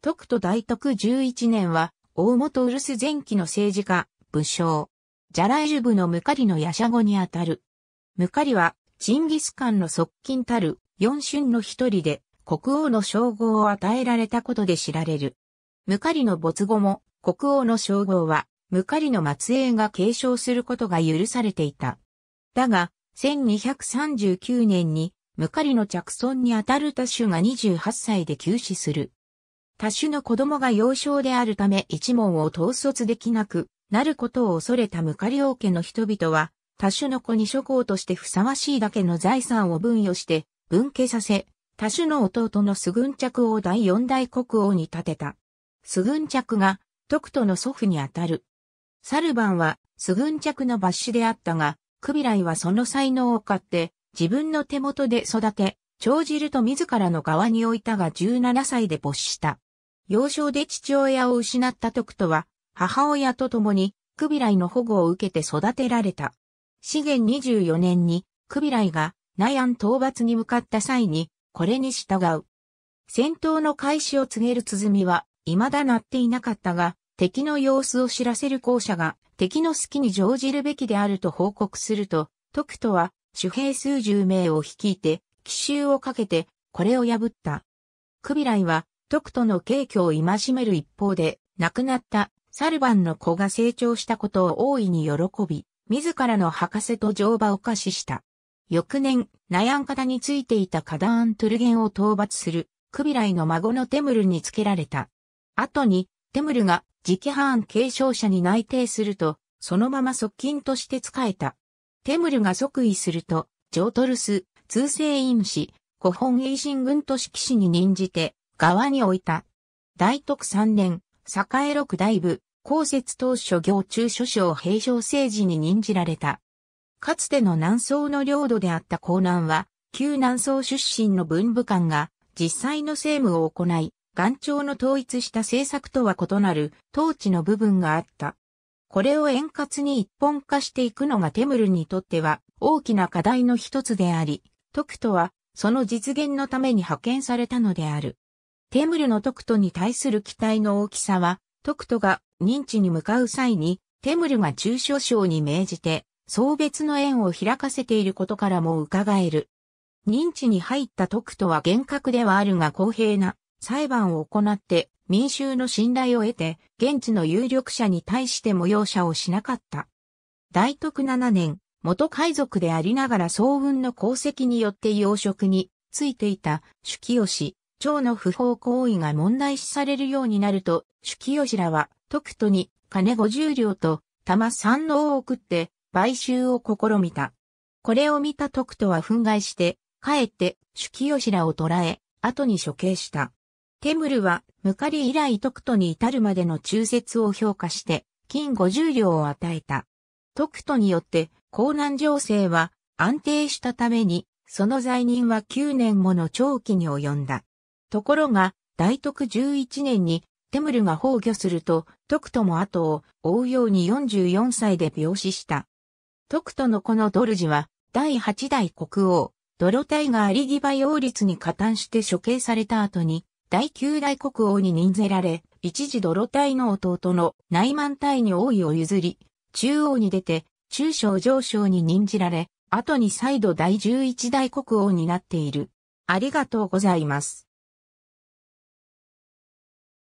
徳と大徳11年は、大元ウルス前期の政治家、武将。ジャライジュブのムカリのヤシャゴにあたる。ムカリは、チンギスカンの側近たる、四春の一人で、国王の称号を与えられたことで知られる。ムカリの没後も、国王の称号は、ムカリの末裔が継承することが許されていた。だが、1239年に、ムカリの着尊にあたる多種が28歳で急死する。多種の子供が幼少であるため一門を統率できなくなることを恐れたムカリオ家の人々は、多種の子に諸侯としてふさわしいだけの財産を分与して、分家させ、多種の弟のスグンチャクを第四代国王に立てた。スグンチャクが、徳との祖父にあたる。サルバンは、スグンチャクの抜子であったが、クビライはその才能を買って、自分の手元で育て、長汁と自らの側に置いたが17歳で没した。幼少で父親を失った徳人は、母親と共に、クビライの保護を受けて育てられた。資源24年に、クビライが、ナヤン討伐に向かった際に、これに従う。戦闘の開始を告げる鼓は、未だ鳴っていなかったが、敵の様子を知らせる校舎が、敵の隙に乗じるべきであると報告すると、徳とは、主兵数十名を率いて、奇襲をかけて、これを破った。クビライは、徳との景気を戒める一方で、亡くなったサルバンの子が成長したことを大いに喜び、自らの博士と乗馬を可視した。翌年、ナヤンカについていたカダーン・トゥルゲンを討伐する、クビライの孫のテムルにつけられた。後に、テムルが直ン継承者に内定すると、そのまま側近として仕えた。テムルが即位すると、ジョートルス、通世院士、古本衛進軍都市騎士に任じて、側に置いた。大徳三年、栄六大部、公設当初行中諸省平常政治に任じられた。かつての南宋の領土であった江南は、旧南宋出身の文武官が実際の政務を行い、岩朝の統一した政策とは異なる統治の部分があった。これを円滑に一本化していくのがテムルにとっては大きな課題の一つであり、徳とはその実現のために派遣されたのである。テムルのトクトに対する期待の大きさは、トクトが認知に向かう際に、テムルが中諸省に命じて、送別の縁を開かせていることからも伺える。認知に入ったトクトは厳格ではあるが公平な裁判を行って民衆の信頼を得て現地の有力者に対しても容赦をしなかった。大徳7年、元海賊でありながら総運の功績によって養殖についていた主清蝶の不法行為が問題視されるようになると、主清らは、徳都に金50両と玉3能を送って買収を試みた。これを見た徳都は憤慨して、帰って主清らを捕らえ、後に処刑した。テムルは、ムカリ以来徳都に至るまでの中説を評価して、金50両を与えた。徳都によって、江南情勢は安定したために、その罪人は9年もの長期に及んだ。ところが、大徳11年にテムルが崩御すると、徳とも後を追うように44歳で病死した。徳とのこのドルジは、第8代国王、ドロタイがアリギバ擁立に加担して処刑された後に、第9代国王に任ぜられ、一時ドロタイの弟の内満マに王位を譲り、中央に出て、中小上将に任じられ、後に再度第11代国王になっている。ありがとうございます。